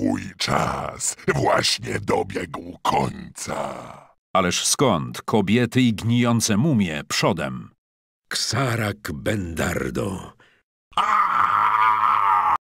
Twój czas właśnie dobiegł końca. Ależ skąd kobiety i gnijące mumie przodem? Ksarak Bendardo,